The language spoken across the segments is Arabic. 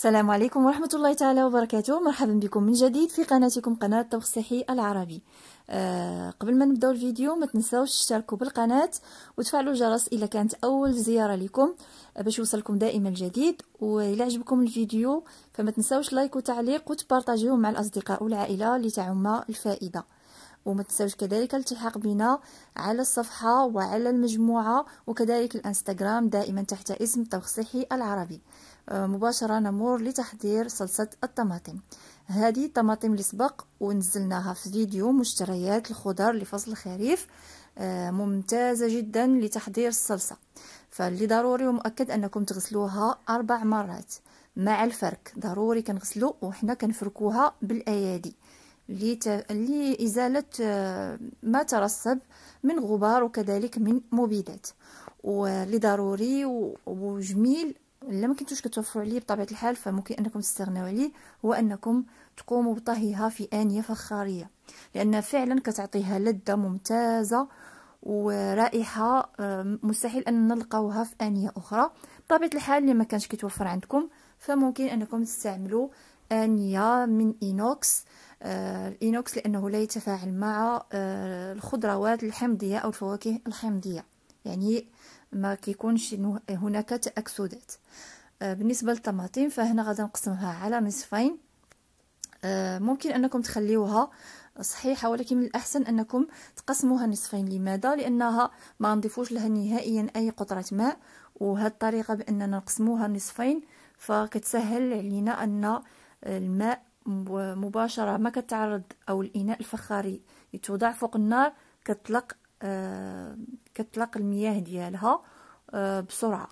السلام عليكم ورحمة الله تعالى وبركاته مرحبا بكم من جديد في قناتكم قناة طبخ صحي العربي آه قبل ما نبداو الفيديو ما تنسوش تشتركوا بالقناة وتفعلوا الجرس إذا كانت أول زيارة لكم آه، باش يوصلكم دائما الجديد وإلا عجبكم الفيديو فما تنسوش لايك وتعليق وتبارطاجيوه مع الأصدقاء والعائلة لتعم الفائدة وما تنسوش كذلك الالتحاق بنا على الصفحة وعلى المجموعة وكذلك الانستغرام دائما تحت اسم طبخ صحي العربي مباشرة نمر لتحضير صلصة الطماطم هذه الطماطم اللي سبق ونزلناها في فيديو مشتريات الخضر لفصل الخريف آه، ممتازة جدا لتحضير الصلصة فاللي ضروري ومؤكد أنكم تغسلوها أربع مرات مع الفرك ضروري كنغسلو وحنا كنفركوها بالأيادي لإزالة آه، ما ترسب من غبار وكذلك من مبيدات ولضروري وجميل الا ما كنتوش كتوفروا عليه بطبيعه الحال فممكن انكم تستغناو عليه هو انكم تقوموا بطهيها في انيه فخاريه لان فعلا كتعطيها لذه ممتازه ورائحه مستحيل ان نلقاوها في انيه اخرى بطبيعه الحال اللي ما كانش كيتوفر عندكم فممكن انكم تستعملوا انيه من اينوكس الاينوكس آه، لانه لا يتفاعل مع آه، الخضروات الحمضيه او الفواكه الحمضيه يعني ما كيكونش هناك تأكسدات آه، بالنسبة للطماطم فهنا غادي نقسمها على نصفين آه، ممكن أنكم تخليوها صحيحة ولكن من الأحسن أنكم تقسموها نصفين لماذا؟ لأنها ما نضيفوش لها نهائيا أي قطرة ماء وهذه الطريقة بأننا نقسموها نصفين فكتسهل علينا أن الماء مباشرة ما كتعرض أو الإناء الفخاري يتوضع فوق النار كتطلق آه، كتطلق المياه ديالها آه، بسرعه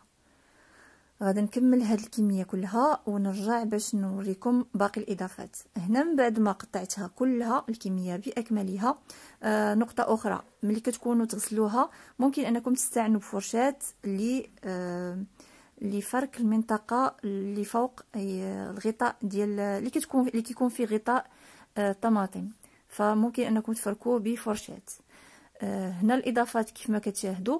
غادي نكمل هاد الكميه كلها ونرجع باش نوريكم باقي الاضافات هنا من بعد ما قطعتها كلها الكميه باكملها آه، نقطه اخرى ملي كتكونوا تغسلوها ممكن انكم تستعنوا بفرشاه لي لفرك المنطقه اللي فوق الغطاء ديال اللي كتكون اللي كيكون فيه غطاء الطماطم فممكن انكم تفركوه بفرشاه آه، هنا الاضافات كيف ما كتشاهدوا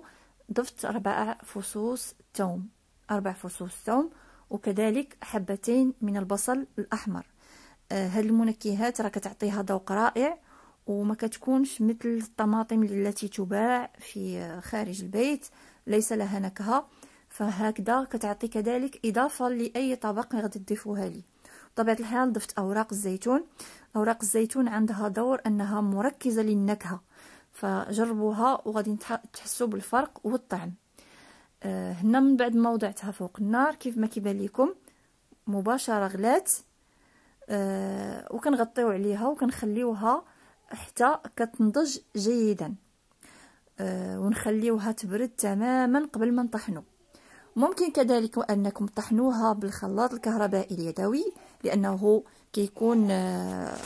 ضفت اربع فصوص ثوم اربع فصوص ثوم وكذلك حبتين من البصل الاحمر هاد آه، المنكهات راه كتعطيها ذوق رائع وما كتكونش مثل الطماطم التي تباع في خارج البيت ليس لها نكهه فهكذا كتعطي كذلك اضافه لاي طبق غادي تضيفوها لي بطبيعه الحال ضفت اوراق الزيتون اوراق الزيتون عندها دور انها مركزه للنكهه فجربوها وغادي تحسوا بالفرق والطعم آه هنا من بعد ما وضعتها فوق النار كيف ما كيبان لكم مباشره غلات آه وكنغطيو عليها وكنخليوها حتى كتنضج جيدا آه ونخليوها تبرد تماما قبل ما نطحنو ممكن كذلك انكم طحنوها بالخلاط الكهربائي اليدوي لانه كيكون آه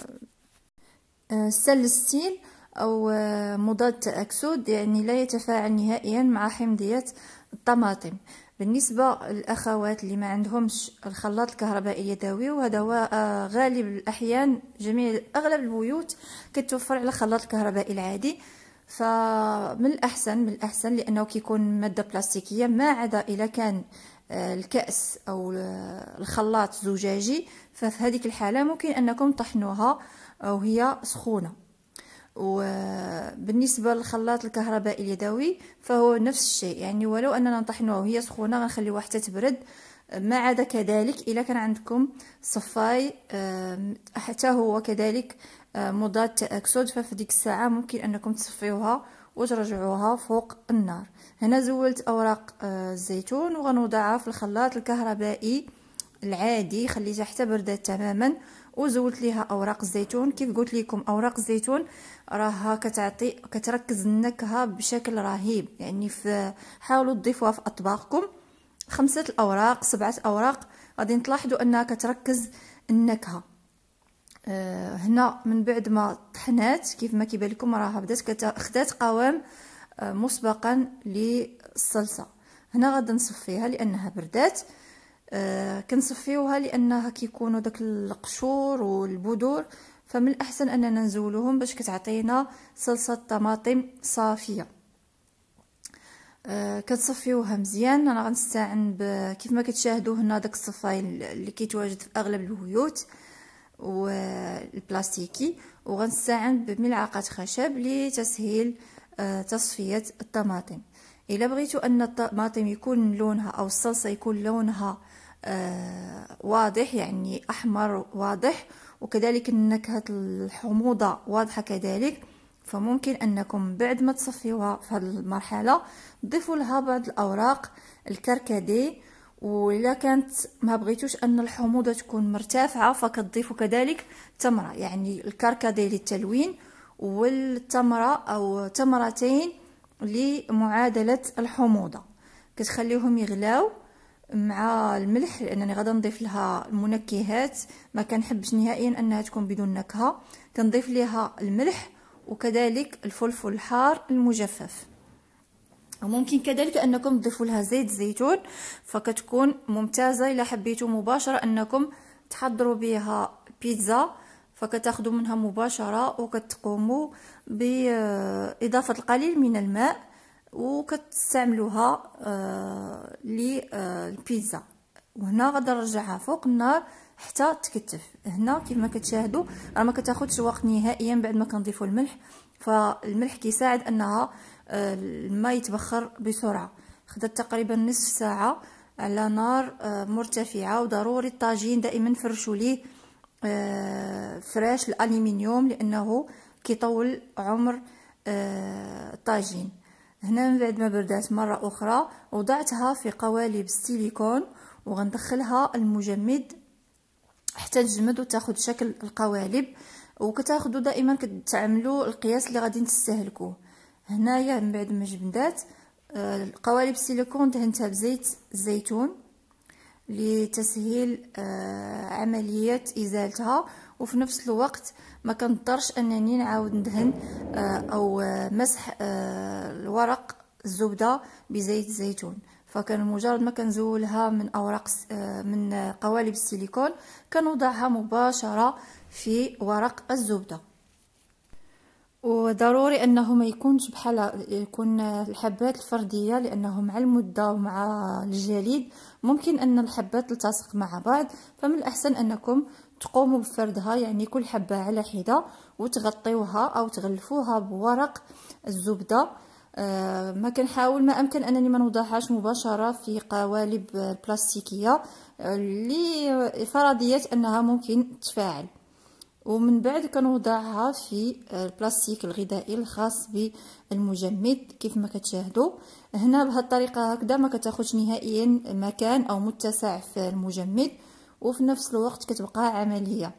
آه سلستين أو آه، مضاد تأكسد يعني لا يتفاعل نهائيا مع حمضية الطماطم بالنسبة للأخوات اللي ما عندهمش الخلاط الكهربائي يدوي وهذا هو آه، غالب الأحيان جميع أغلب البيوت كتوفر على الخلاط الكهربائي العادي فمن الأحسن من الأحسن لأنه كيكون مادة بلاستيكية ما عدا إذا كان آه، الكأس أو الخلاط زجاجي ففي هذه الحالة ممكن أنكم طحنوها وهي سخونة وبالنسبه للخلاط الكهربائي اليدوي فهو نفس الشيء يعني ولو اننا نطحنوها وهي سخونه غنخليوها حتى تبرد ما عدا كذلك الا كان عندكم صفاي حتى هو كذلك مضاد تاكسد ففي ديك الساعه ممكن انكم تصفيوها وترجعوها فوق النار هنا زولت اوراق آه، الزيتون وغنوضعها في الخلاط الكهربائي العادي خليتها حتى بردات تماما وزولت ليها اوراق الزيتون كيف قلت لكم اوراق الزيتون راها كتعطي كتركز النكهه بشكل رهيب يعني في حاولوا تضيفوها في اطباقكم خمسه الاوراق سبعه اوراق غادي تلاحظوا انها كتركز النكهه أه هنا من بعد ما طحنات كيف ما كيبان لكم راها بدات خدات قوام آه، مسبقا للصلصه هنا غادي نصفيها لانها بردات آه، كنصفيوها لانها كيكونوا داك القشور والبذور فمن الاحسن اننا نزولوهم باش كتعطينا صلصه طماطم صافيه آه، كتصفيوها مزيان انا غنستعن كيف ما كتشاهدوا هنا داك الصفايل اللي كيتواجد في اغلب البيوت والبلاستيكي وغنستعن بملعقه خشب لتسهيل آه، تصفيه الطماطم الا بغيتو ان الطماطم يكون لونها او الصلصه يكون لونها آه آه، واضح يعني أحمر واضح وكذلك النكهه الحموضة واضحة كذلك فممكن أنكم بعد ما تصفيوها في هذه المرحلة تضيفوا لها بعض الأوراق الكركدي وإلا كانت ما بغيتوش أن الحموضة تكون مرتفعة فكتضيفوا كذلك تمرة يعني الكركدي للتلوين والتمرة أو تمرتين لمعادلة الحموضة كتخليهم يغلاو مع الملح لانني غادا نضيف لها المنكهات ما كنحبش نهائيا انها تكون بدون نكهه كنضيف لها الملح وكذلك الفلفل الحار المجفف وممكن كذلك انكم تضيفوا لها زيت زيتون فكتكون ممتازه الا حبيتوا مباشره انكم تحضروا بها بيتزا فكتاخذوا منها مباشره وكتقوموا باضافه القليل من الماء وكتستعملوها آه، للبيتزا آه، وهنا غادي نرجعها فوق النار حتى تكتف هنا كيف ما كتشاهدوا راه ما كتاخذش وقت نهائيا بعد ما كنضيفوا الملح فالملح كيساعد انها آه، الماء يتبخر بسرعه خدات تقريبا نصف ساعه على نار مرتفعه وضروري الطاجين دائما فرشوا ليه فراش الالومنيوم لانه كيطول عمر الطاجين هنا من بعد ما بردات مره اخرى وضعتها في قوالب السيليكون وغندخلها المجمد حتى تجمد وتاخذ شكل القوالب وكتاخذوا دائما كتعملوا القياس اللي غادي تستهلكوه هنايا من بعد ما جبدات القوالب آه، السيليكون دهنتها بزيت الزيتون لتسهيل آه، عمليه ازالتها وفي نفس الوقت ما كنضطرش انني نعاود ندهن آه، او آه، مسح الورق الزبده بزيت الزيتون فكان مجرد ما كنزولها من اوراق من قوالب السيليكون كنوضعها مباشره في ورق الزبده وضروري انه ما يكونش بحال يكون الحبات الفرديه لانه مع المده ومع الجليد ممكن ان الحبات تلتصق مع بعض فمن الاحسن انكم تقوموا بفردها يعني كل حبه على حده وتغطيوها او تغلفوها بورق الزبده آه، ما كنحاول ما امكن انني ما نوضعهاش مباشره في قوالب بلاستيكيه آه، لفرضيه انها ممكن تفاعل ومن بعد كنوضعها في البلاستيك الغذائي الخاص بالمجمد كيف ما كتشاهدوا هنا بهذه الطريقه هكذا ما كتاخذش نهائيا مكان او متسع في المجمد وفي نفس الوقت كتبقى عمليه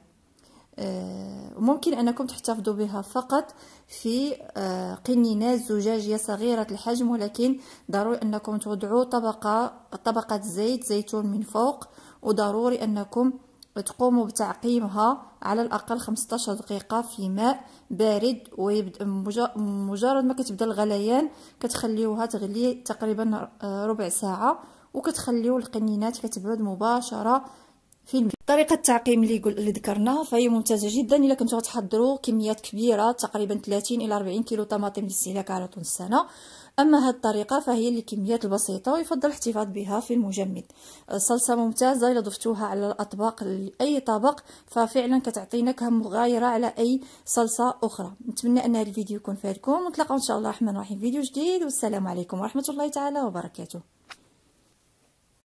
آه، ممكن انكم تحتفظوا بها فقط في آه، قنينات زجاجيه صغيره الحجم ولكن ضروري انكم توضعوا طبقه طبقه زيت زيتون من فوق وضروري انكم وتقوموا بتعقيمها على الأقل 15 دقيقة في ماء بارد ويبدأ مجرد ما كتبدا الغليان كتخليوها تغلي تقريبا آه، ربع ساعة وكتخليو القنينات كتبرد مباشرة في الماء طريقة التعقيم اللي, اللي ذكرناها فهي ممتازة جدا إلا كنتو غتحضروا كميات كبيرة تقريبا 30 إلى 40 كيلو طماطم للاستهلاك على طول السنة أما هذه الطريقة فهي للكميات البسيطة ويفضل الاحتفاظ بها في المجمد الصلصة ممتازة الا ضفتوها على الأطباق لأي طبق ففعلا كتعطي نكهة مغايرة على أي صلصة أخرى نتمنى أن هذا الفيديو يكون فادكم ونتلاقاو إن شاء الله الرحمن الرحيم فيديو جديد والسلام عليكم ورحمة الله تعالى وبركاته